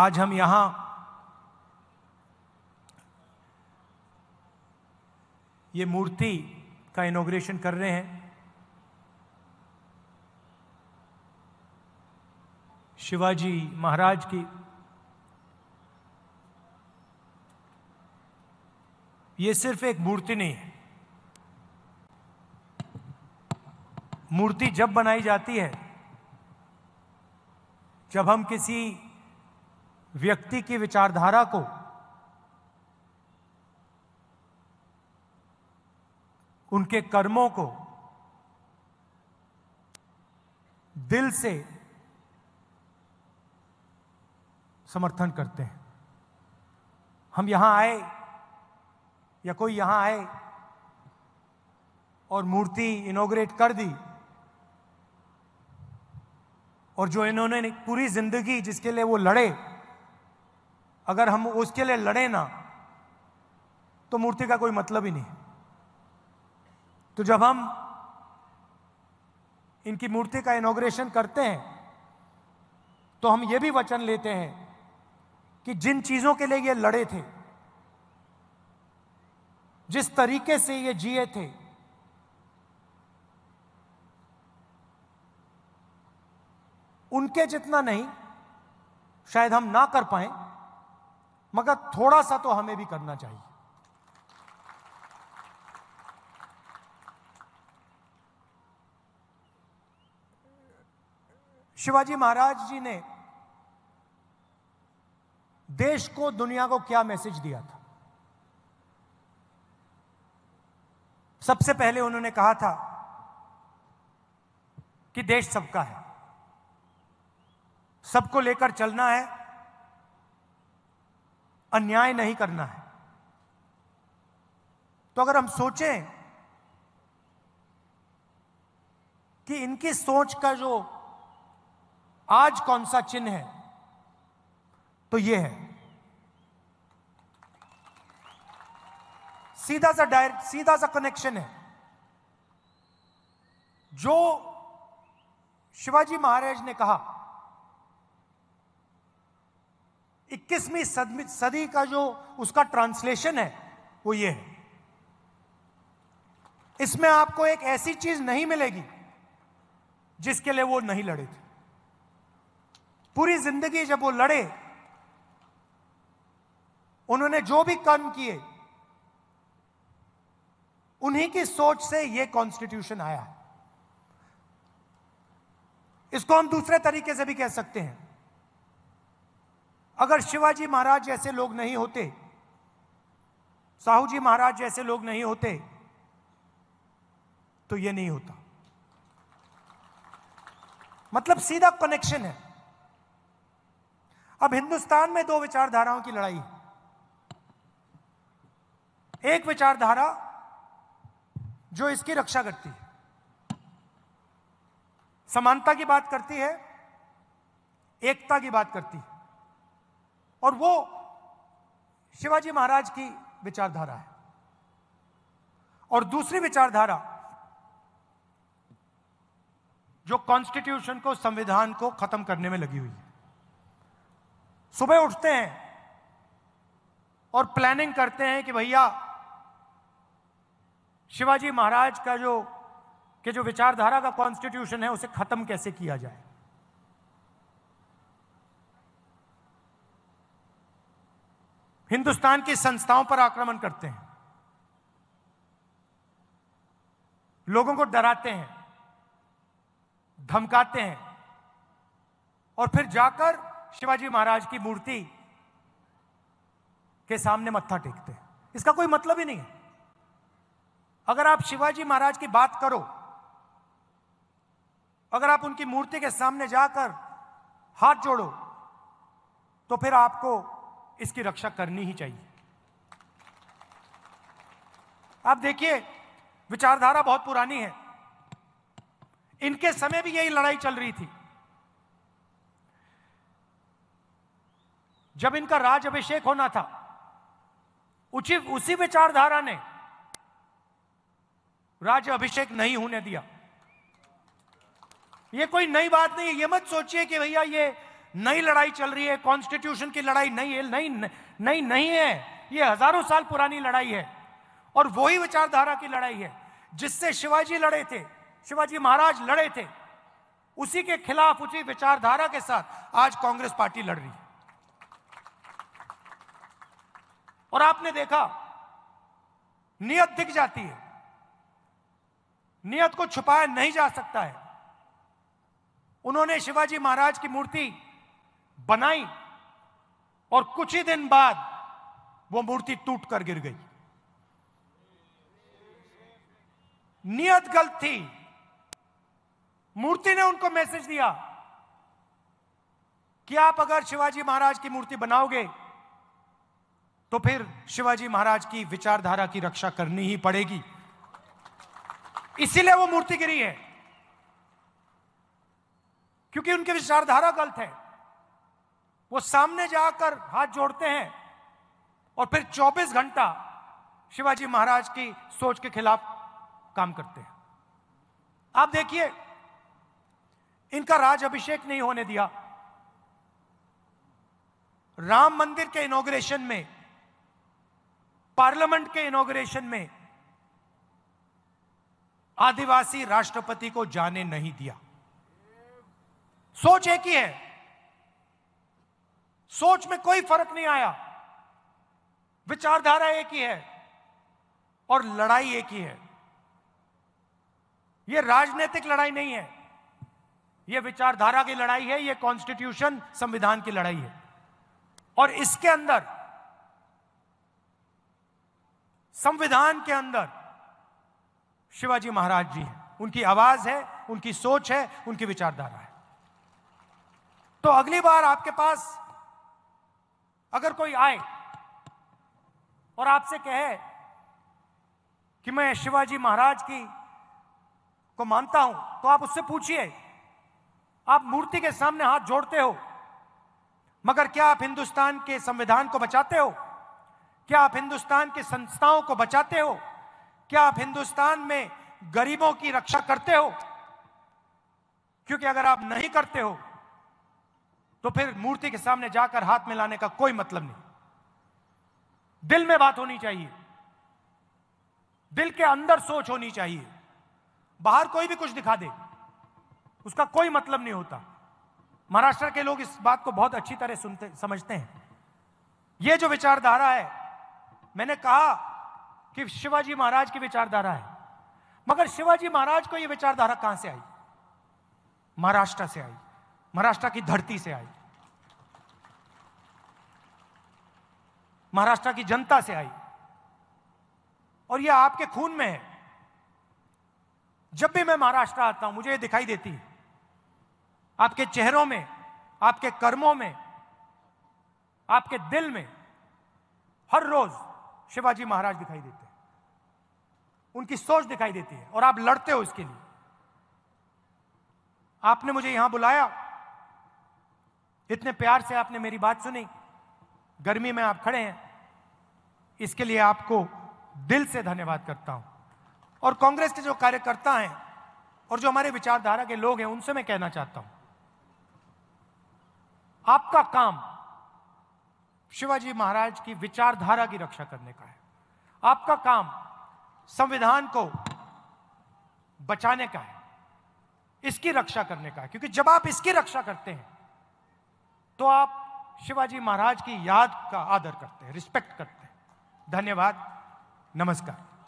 आज हम यहां ये मूर्ति का इनोग्रेशन कर रहे हैं शिवाजी महाराज की ये सिर्फ एक मूर्ति नहीं है मूर्ति जब बनाई जाती है जब हम किसी व्यक्ति की विचारधारा को उनके कर्मों को दिल से समर्थन करते हैं हम यहां आए या कोई यहां आए और मूर्ति इनोग्रेट कर दी और जो इन्होंने पूरी जिंदगी जिसके लिए वो लड़े अगर हम उसके लिए लड़े ना तो मूर्ति का कोई मतलब ही नहीं तो जब हम इनकी मूर्ति का इनोग्रेशन करते हैं तो हम ये भी वचन लेते हैं कि जिन चीजों के लिए ये लड़े थे जिस तरीके से ये जिए थे उनके जितना नहीं शायद हम ना कर पाए मगर थोड़ा सा तो हमें भी करना चाहिए शिवाजी महाराज जी ने देश को दुनिया को क्या मैसेज दिया था सबसे पहले उन्होंने कहा था कि देश सबका है सबको लेकर चलना है अन्याय नहीं करना है तो अगर हम सोचें कि इनकी सोच का जो आज कौन सा चिन्ह है तो ये है सीधा सा डायरेक्ट सीधा सा कनेक्शन है जो शिवाजी महाराज ने कहा इक्कीसवीं सदी का जो उसका ट्रांसलेशन है वो ये है इसमें आपको एक ऐसी चीज नहीं मिलेगी जिसके लिए वो नहीं लड़े थे पूरी जिंदगी जब वो लड़े उन्होंने जो भी कर्म किए उन्हीं की सोच से ये कॉन्स्टिट्यूशन आया इसको हम दूसरे तरीके से भी कह सकते हैं अगर शिवाजी महाराज जैसे लोग नहीं होते साहू जी महाराज जैसे लोग नहीं होते तो ये नहीं होता मतलब सीधा कनेक्शन है अब हिंदुस्तान में दो विचारधाराओं की लड़ाई है एक विचारधारा जो इसकी रक्षा करती है समानता की बात करती है एकता की बात करती है और वो शिवाजी महाराज की विचारधारा है और दूसरी विचारधारा जो कॉन्स्टिट्यूशन को संविधान को खत्म करने में लगी हुई है सुबह उठते हैं और प्लानिंग करते हैं कि भैया शिवाजी महाराज का जो के जो विचारधारा का कॉन्स्टिट्यूशन है उसे खत्म कैसे किया जाए हिंदुस्तान की संस्थाओं पर आक्रमण करते हैं लोगों को डराते हैं धमकाते हैं और फिर जाकर शिवाजी महाराज की मूर्ति के सामने मत्था टेकते हैं इसका कोई मतलब ही नहीं है अगर आप शिवाजी महाराज की बात करो अगर आप उनकी मूर्ति के सामने जाकर हाथ जोड़ो तो फिर आपको इसकी रक्षा करनी ही चाहिए आप देखिए विचारधारा बहुत पुरानी है इनके समय भी यही लड़ाई चल रही थी जब इनका राज अभिषेक होना था उचित उसी विचारधारा ने राज अभिषेक नहीं होने दिया यह कोई नई बात नहीं है ये मत सोचिए कि भैया ये नई लड़ाई चल रही है कॉन्स्टिट्यूशन की लड़ाई नहीं है नहीं नहीं नहीं है ये हजारों साल पुरानी लड़ाई है और वही विचारधारा की लड़ाई है जिससे शिवाजी लड़े थे शिवाजी महाराज लड़े थे उसी के खिलाफ उसी विचारधारा के साथ आज कांग्रेस पार्टी लड़ रही है और आपने देखा नियत दिख जाती है नियत को छुपाया नहीं जा सकता है उन्होंने शिवाजी महाराज की मूर्ति बनाई और कुछ ही दिन बाद वो मूर्ति टूट कर गिर गई नियत गलत थी मूर्ति ने उनको मैसेज दिया कि आप अगर शिवाजी महाराज की मूर्ति बनाओगे तो फिर शिवाजी महाराज की विचारधारा की रक्षा करनी ही पड़ेगी इसीलिए वो मूर्ति गिरी है क्योंकि उनकी विचारधारा गलत है वो सामने जाकर हाथ जोड़ते हैं और फिर 24 घंटा शिवाजी महाराज की सोच के खिलाफ काम करते हैं आप देखिए इनका राज अभिषेक नहीं होने दिया राम मंदिर के इनोग्रेशन में पार्लियामेंट के इनोग्रेशन में आदिवासी राष्ट्रपति को जाने नहीं दिया सोच एक ही है सोच में कोई फर्क नहीं आया विचारधारा एक ही है और लड़ाई एक ही है यह राजनीतिक लड़ाई नहीं है यह विचारधारा की लड़ाई है यह कॉन्स्टिट्यूशन संविधान की लड़ाई है और इसके अंदर संविधान के अंदर शिवाजी महाराज जी हैं उनकी आवाज है उनकी सोच है उनकी विचारधारा है तो अगली बार आपके पास अगर कोई आए और आपसे कहे कि मैं शिवाजी महाराज की को मानता हूं तो आप उससे पूछिए आप मूर्ति के सामने हाथ जोड़ते हो मगर क्या आप हिंदुस्तान के संविधान को बचाते हो क्या आप हिंदुस्तान के संस्थाओं को बचाते हो क्या आप हिंदुस्तान में गरीबों की रक्षा करते हो क्योंकि अगर आप नहीं करते हो तो फिर मूर्ति के सामने जाकर हाथ मिलाने का कोई मतलब नहीं दिल में बात होनी चाहिए दिल के अंदर सोच होनी चाहिए बाहर कोई भी कुछ दिखा दे उसका कोई मतलब नहीं होता महाराष्ट्र के लोग इस बात को बहुत अच्छी तरह सुनते समझते हैं यह जो विचारधारा है मैंने कहा कि शिवाजी महाराज की विचारधारा है मगर शिवाजी महाराज को यह विचारधारा कहां से आई महाराष्ट्र से आई महाराष्ट्र की धरती से आई महाराष्ट्र की जनता से आई और यह आपके खून में है जब भी मैं महाराष्ट्र आता हूं मुझे यह दिखाई देती है आपके चेहरों में आपके कर्मों में आपके दिल में हर रोज शिवाजी महाराज दिखाई देते हैं उनकी सोच दिखाई देती है और आप लड़ते हो इसके लिए आपने मुझे यहां बुलाया इतने प्यार से आपने मेरी बात सुनी गर्मी में आप खड़े हैं इसके लिए आपको दिल से धन्यवाद करता हूं और कांग्रेस के जो कार्यकर्ता हैं और जो हमारे विचारधारा के लोग हैं उनसे मैं कहना चाहता हूं आपका काम शिवाजी महाराज की विचारधारा की रक्षा करने का है आपका काम संविधान को बचाने का है इसकी रक्षा करने का है क्योंकि जब आप इसकी रक्षा करते हैं तो आप शिवाजी महाराज की याद का आदर करते हैं रिस्पेक्ट करते हैं धन्यवाद नमस्कार